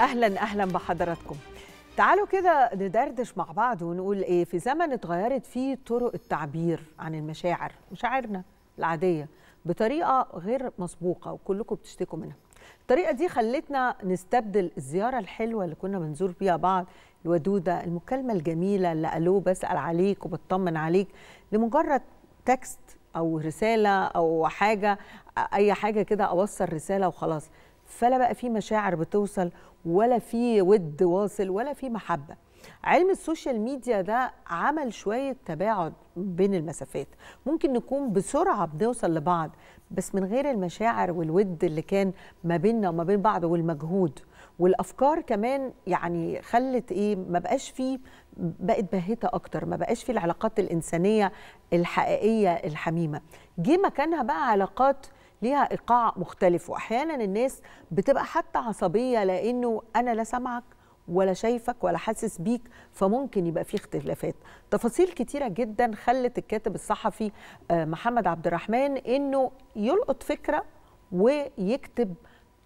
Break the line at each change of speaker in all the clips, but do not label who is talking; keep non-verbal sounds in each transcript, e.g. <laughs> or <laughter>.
اهلا اهلا بحضراتكم تعالوا كده ندردش مع بعض ونقول ايه في زمن اتغيرت فيه طرق التعبير عن المشاعر مشاعرنا العاديه بطريقه غير مسبوقه وكلكم بتشتكوا منها الطريقه دي خلتنا نستبدل الزياره الحلوه اللي كنا بنزور بيها بعض الودوده المكالمه الجميله اللي الو بسال عليك وبطمن عليك لمجرد تكست او رساله او حاجه اي حاجه كده اوصل رساله وخلاص فلا بقى في مشاعر بتوصل ولا في ود واصل ولا في محبه علم السوشيال ميديا ده عمل شويه تباعد بين المسافات ممكن نكون بسرعه بنوصل لبعض بس من غير المشاعر والود اللي كان ما بيننا وما بين بعض والمجهود والافكار كمان يعني خلت ايه ما بقاش فيه بقت باهته اكتر ما بقاش فيه العلاقات الانسانيه الحقيقيه الحميمه جه مكانها بقى علاقات ليها ايقاع مختلف واحيانا الناس بتبقى حتى عصبيه لانه انا لا سامعك ولا شايفك ولا حاسس بيك فممكن يبقى في اختلافات تفاصيل كتيرة جدا خلت الكاتب الصحفي آه، محمد عبد الرحمن انه يلقط فكرة ويكتب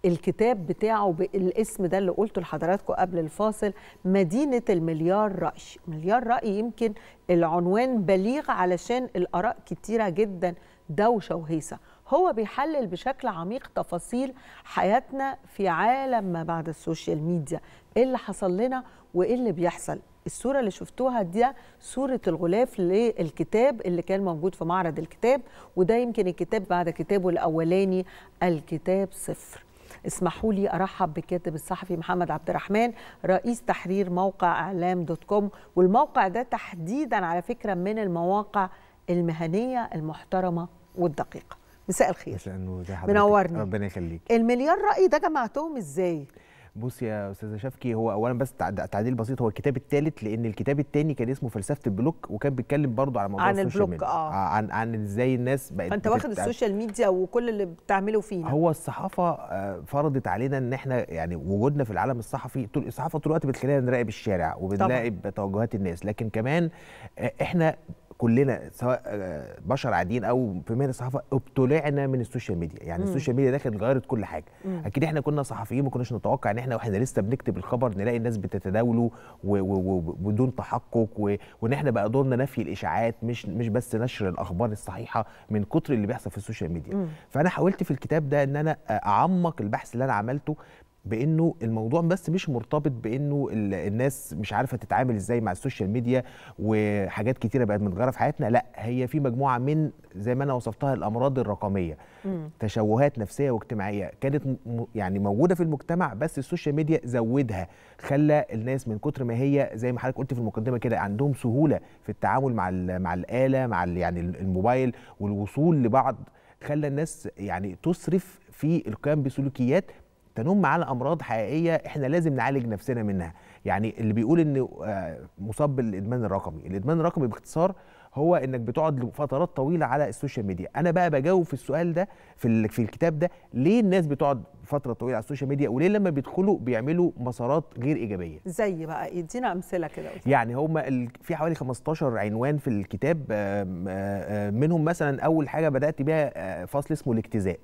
الكتاب بتاعه بالاسم ده اللي قلته لحضراتكم قبل الفاصل مدينة المليار رأي مليار رأي يمكن العنوان بليغ علشان الآراء كتيرة جدا دوشة وهيصة هو بيحلل بشكل عميق تفاصيل حياتنا في عالم ما بعد السوشيال ميديا ايه اللي حصل لنا وايه اللي بيحصل الصورة اللي شفتوها دي صورة الغلاف للكتاب اللي كان موجود في معرض الكتاب وده يمكن الكتاب بعد كتابه الأولاني الكتاب صفر اسمحوا لي ارحب بالكاتب الصحفي محمد عبد الرحمن رئيس تحرير موقع اعلام دوت كوم والموقع ده تحديدا على فكره من المواقع المهنيه المحترمه والدقيقه مساء الخير منورني ربنا يخليك المليار راي ده جمعتهم ازاي
بص يا استاذه شفكي هو اولا بس تعديل بسيط هو الكتاب الثالث لان الكتاب الثاني كان اسمه فلسفه البلوك وكان بيتكلم برضو على موضوع عن السوشيال ميديا آه. عن عن ازاي الناس بقت فانت واخد السوشيال
ميديا وكل اللي بتعمله فينا هو
الصحافه آه، فرضت علينا ان احنا يعني وجودنا في العالم الصحفي طول الصحافه طول الوقت بتخلينا نراقب الشارع وبنراقب توجهات الناس لكن كمان آه، احنا كلنا سواء آه، بشر عاديين او في مهنه الصحافه ابتلعنا من السوشيال ميديا يعني السوشيال ميديا دخلت غيرت كل حاجه اكيد احنا كنا صحفيين ما كناش نتوقع ان احنا واحنا لسه بنكتب الخبر نلاقي الناس بتتداوله وبدون تحقق وان احنا بقى دورنا نفي الاشاعات مش مش بس نشر الاخبار الصحيحه من كتر اللي بيحصل في السوشيال ميديا فانا حاولت في الكتاب ده ان انا آه، اعمق البحث اللي انا عملته بانه الموضوع بس مش مرتبط بانه الناس مش عارفه تتعامل ازاي مع السوشيال ميديا وحاجات كتيره بقت متغيره في حياتنا لا هي في مجموعه من زي ما انا وصفتها الامراض الرقميه مم. تشوهات نفسيه واجتماعيه كانت يعني موجوده في المجتمع بس السوشيال ميديا زودها خلى الناس من كتر ما هي زي ما حضرتك قلت في المقدمه كده عندهم سهوله في التعامل مع مع الاله مع يعني الموبايل والوصول لبعض خلى الناس يعني تسرف في القيام بسلوكيات تنم على امراض حقيقيه احنا لازم نعالج نفسنا منها يعني اللي بيقول ان آه، مصاب بالادمان الرقمي الادمان الرقمي باختصار هو انك بتقعد لفترات طويله على السوشيال ميديا انا بقى بجاوب في السؤال ده في في الكتاب ده ليه الناس بتقعد فتره طويله على السوشيال ميديا وليه لما بيدخلوا بيعملوا مسارات غير ايجابيه
زي بقى يدينا امثله كده
يعني هم في حوالي 15 عنوان في الكتاب آه، آه، منهم مثلا اول حاجه بدات بيها فصل اسمه الاجتزاء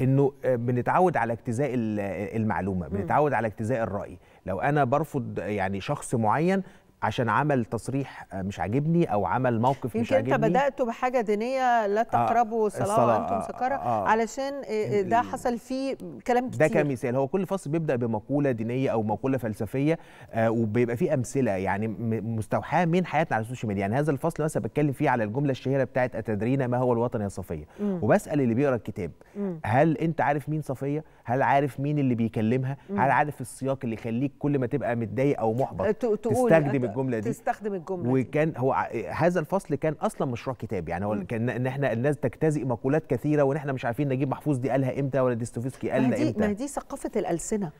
انه آه، بنتعود على اجتزاء آه، المعلومه بنتعود على اجتزاء الراي لو انا برفض يعني شخص معين عشان عمل تصريح آه، مش عاجبني او عمل موقف مش عاجبني يمكن انت بدات
بحاجه دينيه لا آه، تقربوا آه صلاه وانتم آه، سكارى آه علشان ده حصل فيه كلام كتير ده كمثال
هو كل فصل بيبدا بمقوله دينيه او مقوله فلسفيه آه وبيبقى فيه امثله يعني مستوحاه من حياتنا على السوشيال ميديا يعني هذا الفصل مثلا بتكلم فيه على الجمله الشهيره بتاعت اتدرين ما هو الوطن يا صفيه وبسال اللي بيقرا الكتاب هل انت عارف مين صفيه هل عارف مين اللي بيكلمها مم. هل عارف السياق اللي يخليك كل ما تبقى متضايق او محبط أه، تستخدم أه، الجمله دي
تستخدم الجمله
وكان هو هذا الفصل كان اصلا مشروع كتاب يعني هو كان ان احنا الناس تجتزئ مقولات كثيره ونحن مش عارفين نجيب محفوظ دي قالها امتى ولا ديستوفيسكي قالها امتى ما
دي ثقافه الالسنه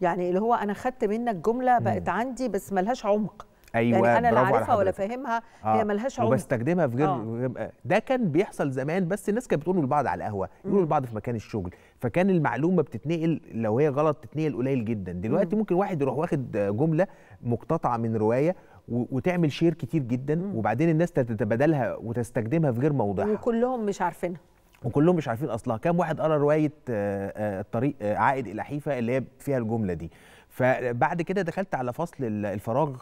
يعني اللي هو انا خدت منك جمله بقت عندي بس ملهاش عمق
ايوه يعني انا لا عارفها ولا
فاهمها آه. هي ملهاش عمق وبستخدمها
في غير آه. آه، ده كان بيحصل زمان بس الناس كانت بتقوله لبعض على القهوه يقولوا لبعض في مكان الشغل فكان المعلومه بتتنقل لو هي غلط تتنقل قليل جدا دلوقتي ممكن واحد يروح واخد جمله مقتطعه من روايه وتعمل شير كتير جدا مم. وبعدين الناس تتبادلها وتستخدمها في غير موضعها
وكلهم مش عارفينها
وكلهم مش عارفين اصلها كام واحد قرا روايه آه، آه، الطريق آه، عائد الى حيفا اللي هي فيها الجمله دي فبعد كده دخلت على فصل الفراغ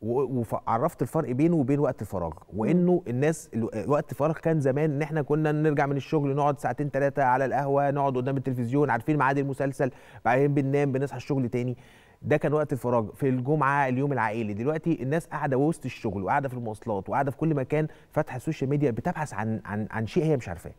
وعرفت الفرق بينه وبين وقت الفراغ وانه الناس وقت الفراغ كان زمان ان احنا كنا نرجع من الشغل نقعد ساعتين ثلاثه على القهوه نقعد قدام التلفزيون عارفين ميعاد المسلسل بعدين بننام بنصحى الشغل تاني ده كان وقت الفراغ في الجمعه اليوم العائلي دلوقتي الناس قاعده وسط الشغل وقاعده في المواصلات وقاعده في كل مكان فاتحه السوشيال ميديا بتبحث عن عن عن شيء هي مش عارفاه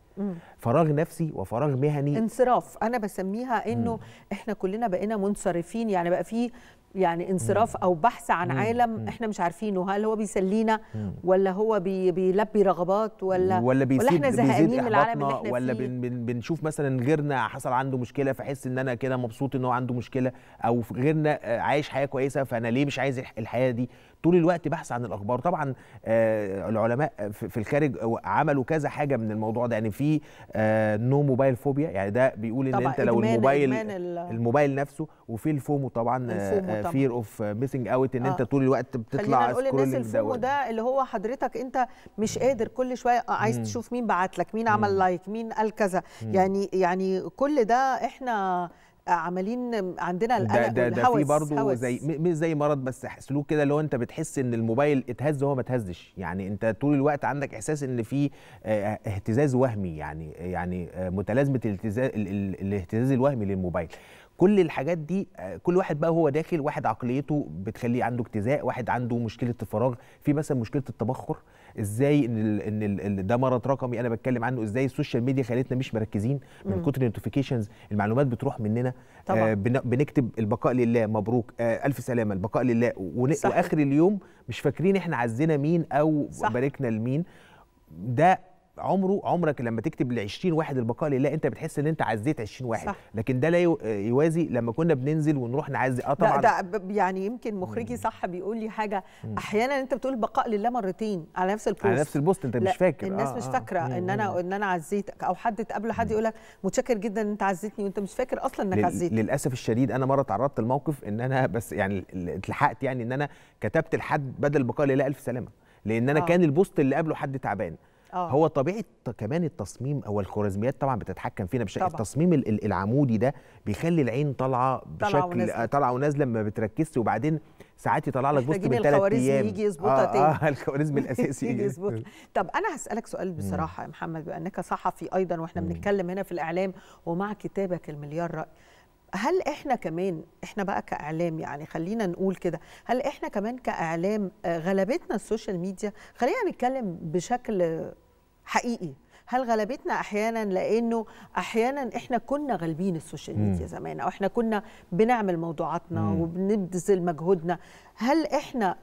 فراغ نفسي وفراغ مهني
انصراف انا بسميها انه مم. احنا كلنا بقينا منصرفين يعني بقى في يعني انصراف او بحث عن مم. عالم احنا مش عارفينه هل هو بيسلينا مم. ولا هو بي بيلبي رغبات ولا ولا, ولا احنا زهقانين من العالم اللي احنا ولا فيه بن
بن بنشوف مثلا غيرنا حصل عنده مشكله فحس ان انا كده مبسوط ان هو عنده مشكله او غيرنا آه، عايش حياه كويسه فانا ليه مش عايز الحياه دي طول الوقت بحث عن الاخبار طبعا آه، العلماء في الخارج عملوا كذا حاجه من الموضوع ده يعني في نو موبايل فوبيا يعني ده بيقول ان انت لو الموبايل الموبايل نفسه وفي الفومو طبعا, فير اوف ميسنج اوت ان انت آه. طول الوقت بتطلع سكرول نقول الفومو
ده اللي هو حضرتك انت مش قادر كل شويه عايز تشوف مين بعت لك مين عمل لايك مين قال كذا يعني يعني كل ده احنا عمالين عندنا القلق ده, ده, ده في برضه زي
مش زي مرض بس سلوك كده اللي هو انت بتحس ان الموبايل اتهز وهو ما اتهزش يعني انت طول الوقت عندك احساس ان في آه، آه، اهتزاز وهمي يعني يعني آه، متلازمه الاهتزاز الوهمي للموبايل كل الحاجات دي آه، كل واحد بقى هو داخل واحد عقليته بتخليه عنده اجتزاء واحد عنده مشكله الفراغ في مثلا مشكله التبخر ازاي ان الـ ان ده مرض رقمي انا بتكلم عنه ازاي السوشيال ميديا خلتنا مش مركزين من كتر النوتيفيكيشنز المعلومات بتروح مننا آه، طبعا. آه بنكتب البقاء لله مبروك آه الف سلامه البقاء لله ون... واخر اليوم مش فاكرين احنا عزينا مين او صح. باركنا لمين ده عمره عمرك لما تكتب ل 20 واحد البقاء لله انت بتحس ان انت عزيت 20 واحد صح. لكن ده لا يوازي لما كنا بننزل ونروح نعزي اه طبعا ده,
ده يعني يمكن مخرجي صح بيقول لي حاجه احيانا انت بتقول البقاء لله مرتين على نفس البوست على نفس البوست انت مش فاكر آه، الناس آه مش فاكره آه. ان انا ان انا عزيتك او حد تقابله حد يقول لك متشكر جدا ان انت عزيتني وانت مش فاكر اصلا انك عزيتني
للاسف الشديد انا مره تعرضت لموقف ان انا <laughs> بس يعني اتلحقت يعني ان انا كتبت لحد بدل البقاء لله الف سلامه لان انا آه. كان البوست اللي قبله حد تعبان أوه. هو طبيعه كمان التصميم او الخوارزميات طبعا بتتحكم فينا بشكل التصميم العمودي ده بيخلي العين طالعه بشكل طالعه ونازله ما بتركزش وبعدين ساعات يطلع لك بوست من ثلاث ايام يجي يظبطها آه تاني اه الخوارزمي الاساسي <laughs> يجي يظبطها
طب انا هسالك سؤال بصراحه يا محمد بما انك صحفي ايضا واحنا بنتكلم هنا في الاعلام ومع كتابك المليار راي هل احنا كمان احنا بقى كاعلام يعني خلينا نقول كده هل احنا كمان كاعلام آه، غلبتنا السوشيال ميديا خلينا نتكلم بشكل حقيقي هل غلبتنا احيانا لانه احيانا احنا كنا غالبين السوشيال ميديا زمان او احنا كنا بنعمل موضوعاتنا وبنبذل مجهودنا هل احنا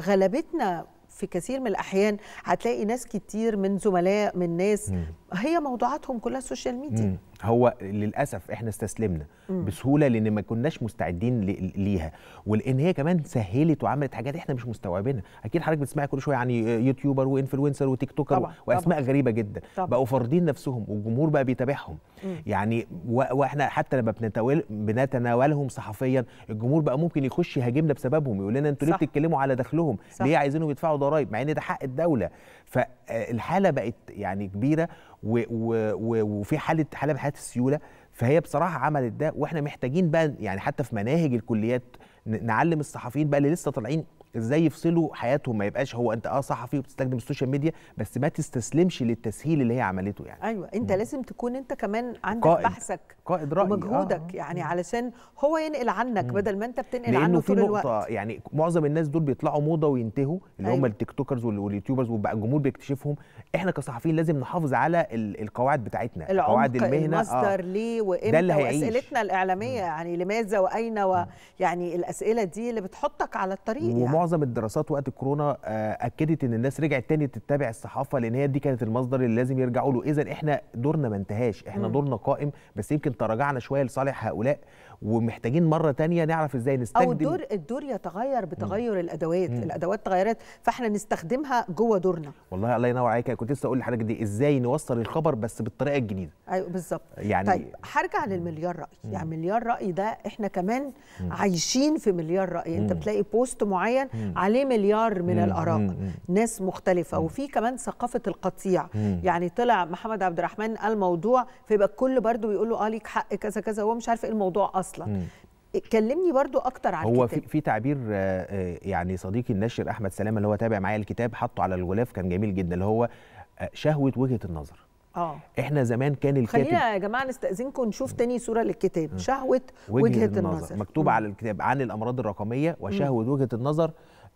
غلبتنا في كثير من الاحيان هتلاقي ناس كتير من زملاء من ناس مم. هي موضوعاتهم كلها السوشيال ميديا مم.
هو للاسف احنا استسلمنا مم. بسهوله لان ما كناش مستعدين ليها ولان هي كمان سهلت وعملت حاجات احنا مش مستوعبينها اكيد حضرتك بتسمعي كل شويه عن يوتيوبر وانفلونسر وتيك توكر طبعًا. واسماء طبعًا. غريبه جدا طبعًا. بقوا فارضين نفسهم والجمهور بقى بيتابعهم يعني واحنا حتى لما بنتناول بنتناولهم صحفيا الجمهور بقى ممكن يخش يهاجمنا بسببهم يقول لنا انتوا ليه بتتكلموا على دخلهم صح. ليه عايزينهم يدفعوا ضرائب مع ان ده حق الدوله فالحاله بقت يعني كبيره وفي حاله حاله من حالات السيوله فهي بصراحه عملت ده واحنا محتاجين بقى يعني حتى في مناهج الكليات نعلم الصحفيين بقى اللي لسه طالعين ازاي يفصلوا حياتهم ما يبقاش هو انت اه صحفي وبتستخدم السوشيال ميديا بس ما تستسلمش للتسهيل اللي هي عملته يعني
ايوه انت م. لازم تكون انت كمان عندك قائد. بحثك قائد رأي ومجهودك آه. آه. يعني علشان هو ينقل عنك م. بدل ما انت بتنقل عنه طول الوقت لانه في
يعني معظم الناس دول بيطلعوا موضه وينتهوا اللي أيوة. هم التيك توكرز واليوتيوبرز وبقى الجمهور بيكتشفهم احنا كصحفيين لازم نحافظ على القواعد بتاعتنا قواعد المهنه المصدر آه.
ليه وامتى واسئلتنا الاعلاميه م. يعني لماذا واين ويعني الاسئله دي اللي بتحطك على الطريق يعني
معظم الدراسات وقت الكورونا آه، اكدت ان الناس رجعت تاني تتابع الصحافه لان هي دي كانت المصدر اللي لازم يرجعوا له اذا احنا دورنا ما انتهاش احنا مم. دورنا قائم بس يمكن تراجعنا شويه لصالح هؤلاء ومحتاجين مره تانية نعرف ازاي نستخدم او الدور
الدور يتغير بتغير مم. الادوات مم. الادوات تغيرت فاحنا نستخدمها جوه دورنا
والله الله ينور عليك كنت لسه اقول لحضرتك دي ازاي نوصل الخبر بس بالطريقه الجديده
ايوه بالظبط يعني طيب هرجع للمليار راي يعني مم. يعني مليار راي ده احنا كمان مم. عايشين في مليار راي انت بتلاقي بوست معين عليه مليار من الآراء ناس مختلفة وفي كمان ثقافة القطيع يعني طلع محمد عبد الرحمن الموضوع فيبقى الكل برضه بيقول له اه ليك حق كذا كذا هو مش عارف ايه الموضوع اصلا كلمني برضو اكتر عن هو في في
تعبير آه، آه، يعني صديقي الناشر احمد سلامه اللي هو تابع معايا الكتاب حطه على الغلاف كان جميل جدا اللي هو آه، شهوه وجهه النظر اه احنا زمان كان الكاتب خلينا
يا جماعه نستاذنكم نشوف تاني صوره للكتاب شهوه وجهه, وجهة النظر. النظر
مكتوب م. على الكتاب عن الامراض الرقميه وشهوه م. وجهه النظر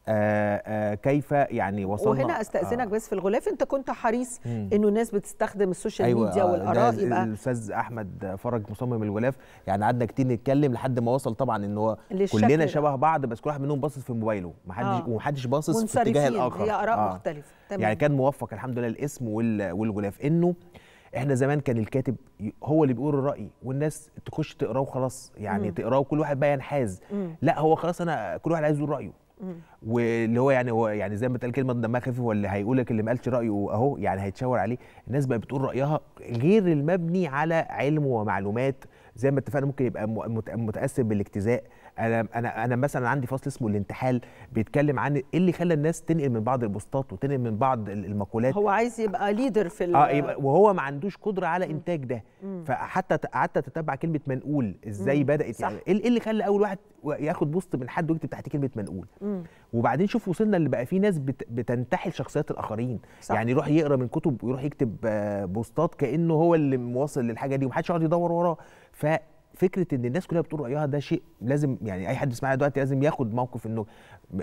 آآ آه، آآ آه، كيف يعني وصلنا وهنا استاذنك آه
بس في الغلاف انت كنت حريص انه الناس بتستخدم السوشيال أيوة ميديا آه، والاراء يبقى
الاستاذ احمد فرج مصمم الغلاف يعني قعدنا كتير نتكلم لحد ما وصل طبعا ان هو كلنا شبه بعض بس كل واحد منهم باصص في موبايله محدش آه ومحدش باصص في اتجاه الاخر هي اراء آه مختلفه تمام يعني كان موفق الحمد لله الاسم والغلاف انه احنا زمان كان الكاتب هو اللي بيقول الراي والناس تخش تقراه وخلاص يعني تقراه وكل واحد بقى ينحاز لا هو خلاص انا كل واحد عايز يقول رايه واللي هو يعني هو يعني زي ما اتقال كلمه دمها خفيف واللي هيقول لك اللي ما قالش رايه اهو يعني هيتشاور عليه الناس بقى بتقول رايها غير المبني على علم ومعلومات زي ما اتفقنا ممكن يبقى متاثر بالاجتزاء انا انا انا مثلا عندي فصل اسمه الانتحال بيتكلم عن ايه اللي خلى الناس تنقل من بعض البوستات وتنقل من بعض المقولات هو عايز يبقى ليدر في اه يبقى وهو ما عندوش قدره على انتاج ده فحتى قعدت اتتبع كلمه منقول ازاي بدات صح. يعني إيه, ايه اللي خلى اول واحد ياخد بوست من حد ويكتب تحت كلمه منقول وبعدين شوف وصلنا اللي بقى فيه ناس بتنتحل شخصيات الاخرين صح. يعني يروح يقرا من كتب ويروح يكتب آه، بوستات كانه هو اللي مواصل للحاجه دي ومحدش يقعد يدور وراه فكره ان الناس كلها بتقول رايها ده شيء لازم يعني اي حد يسمعنا دلوقتي لازم ياخد موقف انه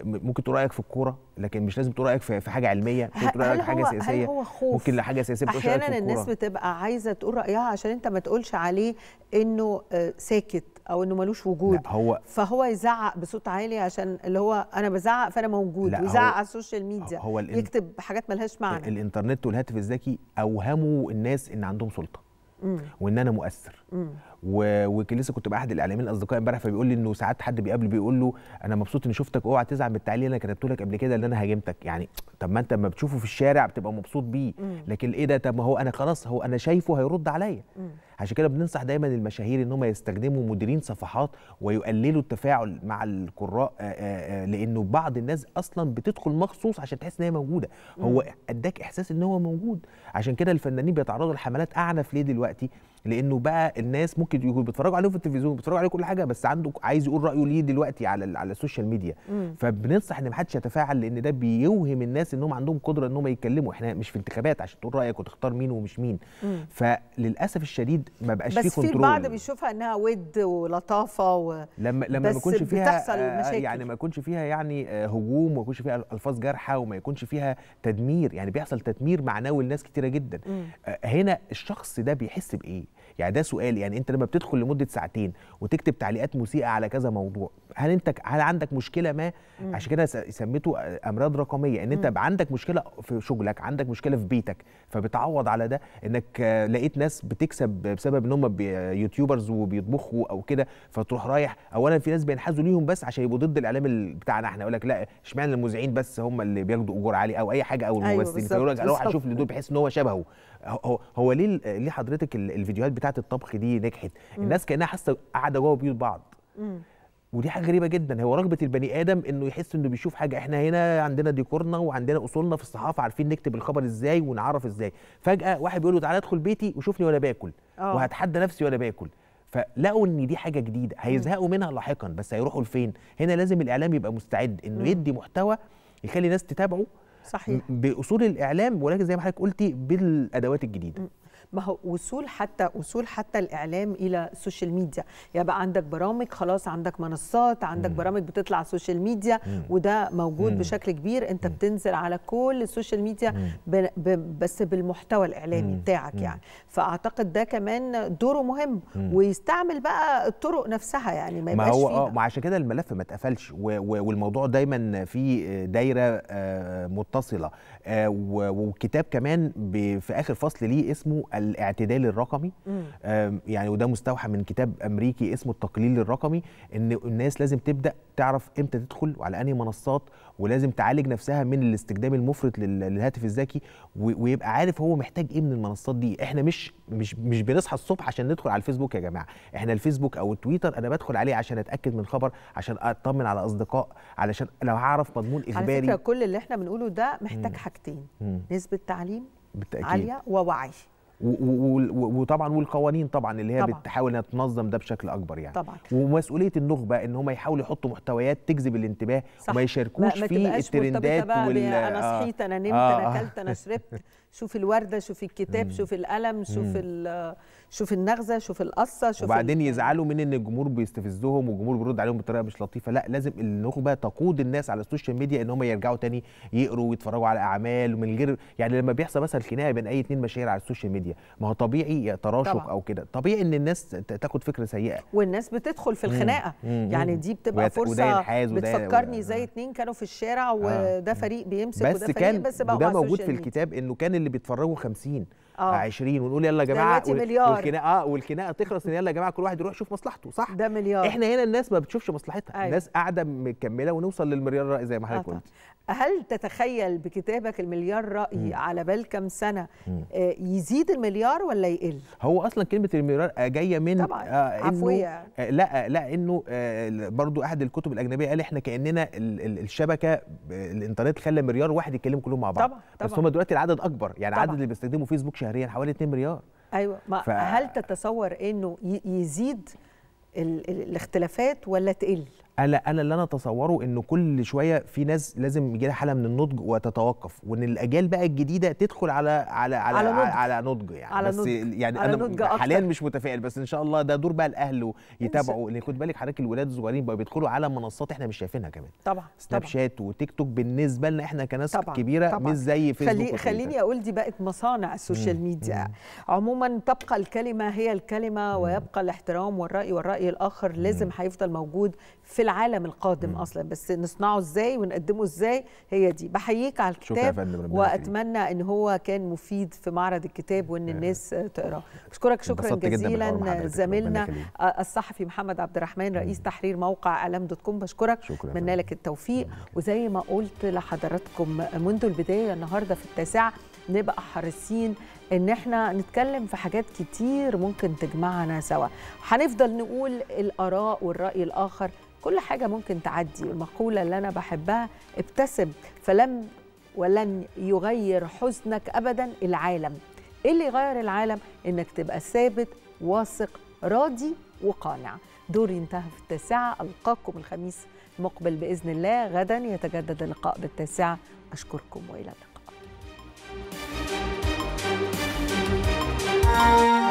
ممكن تقول رايك في الكوره لكن مش لازم تقول رايك في حاجه علميه ممكن تقول رايك في حاجه سياسيه هل هو خوف ممكن لحاجه سياسيه احيانا الناس
بتبقى عايزه تقول رايها عشان انت ما تقولش عليه انه آه، ساكت او انه ملوش وجود لا هو فهو يزعق بصوت عالي عشان اللي هو انا بزعق فانا موجود ويزعق على السوشيال ميديا هو الان... يكتب حاجات ملهاش معنى
الانترنت والهاتف الذكي اوهموا الناس ان عندهم سلطه مم. وان انا مؤثر مم. ولسه كنت بأحد الاعلاميين الاصدقاء امبارح فبيقول لي انه ساعات حد بيقابله بيقول له انا مبسوط اني شفتك اوعى تزعل من التعليق اللي انا كتبته لك قبل كده اللي انا هاجمتك يعني طب ما انت لما بتشوفه في الشارع بتبقى مبسوط بيه لكن ايه ده طب ما هو انا خلاص هو انا شايفه هيرد عليا عشان كده بننصح دايما المشاهير ان هم يستخدموا مديرين صفحات ويقللوا التفاعل مع القراء لانه بعض الناس اصلا بتدخل مخصوص عشان تحس ان هي موجوده هو اداك احساس ان هو موجود عشان كده الفنانين بيتعرضوا لحملات اعنف ليه دلوقتي لانه بقى الناس ممكن يكونوا بيتفرجوا عليه في التلفزيون بيتفرجوا عليه كل حاجه بس عنده عايز يقول رايه ليه دلوقتي على على السوشيال ميديا مم. فبننصح ان ما حدش يتفاعل لان ده بيوهم الناس انهم عندهم قدره انهم يتكلموا احنا مش في انتخابات عشان تقول رايك وتختار مين ومش مين مم. فللاسف الشديد ما بقاش في كنترول بس في البعض
بيشوفها انها ود ولطافه و...
لما لما ما يكونش فيها آه، مشاكل. يعني ما يكونش فيها يعني آه، هجوم وما يكونش فيها الفاظ جارحه وما يكونش فيها تدمير يعني بيحصل تدمير معنوي لناس كتيره جدا مم. آه، هنا الشخص ده بيحس بايه يعني ده سؤال يعني انت لما بتدخل لمده ساعتين وتكتب تعليقات مسيئه على كذا موضوع هل انت هل عندك مشكله ما مم. عشان كده سميته امراض رقميه ان انت مم. عندك مشكله في شغلك عندك مشكله في بيتك فبتعوض على ده انك لقيت ناس بتكسب بسبب ان هم يوتيوبرز وبيطبخوا او كده فتروح رايح اولا في ناس بينحازوا ليهم بس عشان يبقوا ضد الاعلام بتاعنا احنا يقول لك لا اشمعنى المذيعين بس هم اللي بياخدوا اجور عالي او اي حاجه او أيوة، الممثلين أيوة فيقول لك اروح اشوف اللي دول بحيث ان هو شبهه هو, هو ليه ليه حضرتك الفيديوهات بتاعه الطبخ دي نجحت مم. الناس كانها حاسه قاعده جوه بيوت بعض مم. ودي حاجه غريبه جدا هو رغبه البني ادم انه يحس انه بيشوف حاجه احنا هنا عندنا ديكورنا وعندنا اصولنا في الصحافه عارفين نكتب الخبر ازاي ونعرف ازاي فجاه واحد بيقول له تعالى ادخل بيتي وشوفني وانا باكل أوه. وهتحدى نفسي وانا باكل فلقوا ان دي حاجه جديده هيزهقوا منها لاحقا بس هيروحوا لفين هنا لازم الاعلام يبقى مستعد انه يدي محتوى يخلي الناس تتابعه صحيح باصول الاعلام ولكن زي ما حضرتك قلتي بالادوات الجديده
ما هو وصول حتى وصول حتى الاعلام الى السوشيال ميديا يبقى عندك برامج خلاص عندك منصات عندك برامج بتطلع على السوشيال ميديا وده موجود بشكل كبير انت بتنزل على كل السوشيال ميديا ب... ب... بس بالمحتوى الاعلامي بتاعك يعني فاعتقد ده كمان دوره مهم ويستعمل بقى الطرق نفسها يعني ما يبقاش ما هو اه ما
عشان كده الملف ما اتقفلش والموضوع دايما في دايره آه، متصله آه، وكتاب كمان في اخر فصل ليه اسمه الاعتدال الرقمي يعني وده مستوحى من كتاب امريكي اسمه التقليل الرقمي ان الناس لازم تبدا تعرف امتى تدخل وعلى انهي منصات ولازم تعالج نفسها من الاستخدام المفرط للهاتف الذكي ويبقى عارف هو محتاج ايه من المنصات دي احنا مش مش مش بنصحى الصبح عشان ندخل على الفيسبوك يا جماعه احنا الفيسبوك او التويتر انا بدخل عليه عشان اتاكد من خبر عشان اطمن على اصدقاء علشان لو هعرف مضمون اخباري على فكره
كل اللي احنا بنقوله ده محتاج حاجتين نسبه تعليم
بالتأكيد. عاليه ووعي وطبعا والقوانين طبعا اللي هي طبعا. بتحاول انها تنظم ده بشكل اكبر يعني طبعا ومسؤوليه النخبه ان هم يحاولوا يحطوا محتويات تجذب الانتباه صح. وما يشاركوش في الترندات وال انا صحيت انا نمت آه. انا اكلت انا شربت
<laughs> شوف الورده شوف الكتاب مم. شوف القلم شوف شوف النغزه شوف القصه شوف وبعدين
يزعلوا من ان الجمهور بيستفزهم والجمهور بيرد عليهم بطريقه مش لطيفه لا لازم النخبه تقود الناس على السوشيال ميديا ان هم يرجعوا تاني يقروا ويتفرجوا على اعمال ومن غير يعني لما بيحصل مثلا خناقه بين اي اثنين مشاهير على السوشيال ميديا ما هو طبيعي تراشق او كده طبيعي ان الناس تاخد فكره سيئه
والناس بتدخل في الخناقه مم. مم. يعني دي بتبقى فرصه بتفكرني زي اثنين آه. كانوا في الشارع آه. وده آه. فريق بيمسك بس وده فريق بس بقى موجود في الكتاب
انه كان اللي بيتفرجوا 50 آه. 20 ونقول يلا يا جماعه والخناقه اه والخناقه تخلص ان يلا يا جماعه كل واحد يروح يشوف مصلحته صح ده مليار احنا هنا الناس ما بتشوفش مصلحتها أيوة. الناس قاعده مكمله ونوصل للمليار زي ما حضرتك آه، قلت
هل تتخيل بكتابك المليار رأي م. على بال كم سنة آه، يزيد المليار ولا يقل؟
هو أصلا كلمة المليار جاية من طبعا آه عفوية آه لا آه، لا إنه آه برضو أحد الكتب الأجنبية قال إحنا كأننا الشبكة آه، الإنترنت خلى مليار واحد يتكلموا كلهم مع بعض طبعا بس هم دلوقتي العدد أكبر يعني طبعًا. عدد اللي بيستخدموا فيسبوك شهريا حوالي 2 مليار
أيوه ما ف... هل تتصور إنه يزيد الاختلافات ولا تقل؟
انا انا اللي انا اتصوره ان كل شويه في ناس لازم يجي لها حاله من النضج وتتوقف وان الاجيال بقى الجديده تدخل على على على على نضج, على نضج يعني على بس نضج. يعني على انا نضج حاليا مش متفائل بس ان شاء الله ده دور بقى الاهل يتابعوا ان خد بالك حضرتك الولاد الصغيرين بقوا بيدخلوا على منصات احنا مش شايفينها كمان طبعا سناب شات وتيك توك بالنسبه لنا احنا كناس طبعا. كبيره طبعا. مش زي فيسبوك خلي خليني
اقول دي بقت مصانع السوشيال مم. ميديا مم. عموما تبقى الكلمه هي الكلمه مم. ويبقى الاحترام والراي والراي الاخر لازم هيفضل موجود في في العالم القادم مم. اصلا بس نصنعه ازاي ونقدمه ازاي هي دي بحييك على الكتاب واتمنى ان هو كان مفيد في معرض الكتاب وان آه. الناس تقراه بشكرك شكرا جزيلا زميلنا آه، الصحفي محمد عبد الرحمن رئيس تحرير موقع اعلام دوت كوم بشكرك اتمنى لك التوفيق وزي ما قلت لحضراتكم منذ البدايه النهارده في التاسعه نبقى حريصين ان احنا نتكلم في حاجات كتير ممكن تجمعنا سوا هنفضل نقول الاراء والراي الاخر كل حاجة ممكن تعدي المقولة اللي أنا بحبها ابتسم فلم ولن يغير حزنك أبدا العالم إيه اللي يغير العالم؟ إنك تبقى ثابت واثق راضي وقانع دوري انتهى في التاسعة ألقاكم الخميس المقبل بإذن الله غدا يتجدد اللقاء بالتاسعة أشكركم وإلى اللقاء